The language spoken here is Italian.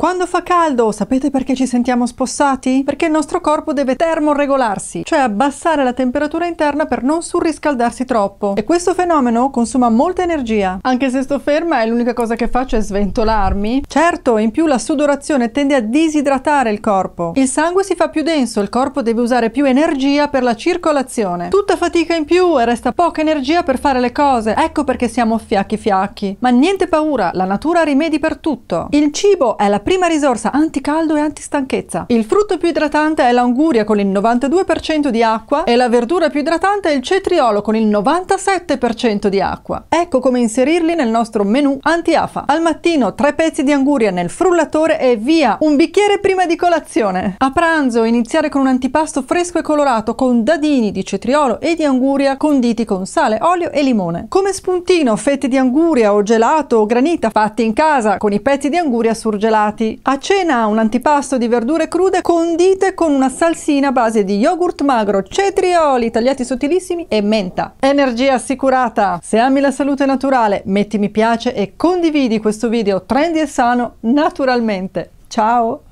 Quando fa caldo, sapete perché ci sentiamo spossati? Perché il nostro corpo deve termoregolarsi, cioè abbassare la temperatura interna per non surriscaldarsi troppo. E questo fenomeno consuma molta energia. Anche se sto ferma e l'unica cosa che faccio è sventolarmi. Certo, in più la sudorazione tende a disidratare il corpo. Il sangue si fa più denso, il corpo deve usare più energia per la circolazione. Tutta fatica in più e resta poca energia per fare le cose. Ecco perché siamo fiacchi fiacchi. Ma niente paura, la natura ha rimedi per tutto. Il cibo è la prima prima risorsa anticaldo e antistanchezza. Il frutto più idratante è l'anguria con il 92% di acqua e la verdura più idratante è il cetriolo con il 97% di acqua. Ecco come inserirli nel nostro menù anti-afa. Al mattino tre pezzi di anguria nel frullatore e via, un bicchiere prima di colazione. A pranzo iniziare con un antipasto fresco e colorato con dadini di cetriolo e di anguria conditi con sale, olio e limone. Come spuntino fette di anguria o gelato o granita fatti in casa con i pezzi di anguria surgelati salati. A cena un antipasto di verdure crude condite con una salsina a base di yogurt magro, cetrioli tagliati sottilissimi e menta. Energia assicurata! Se ami la salute naturale, metti mi piace e condividi questo video trendy e sano naturalmente. Ciao!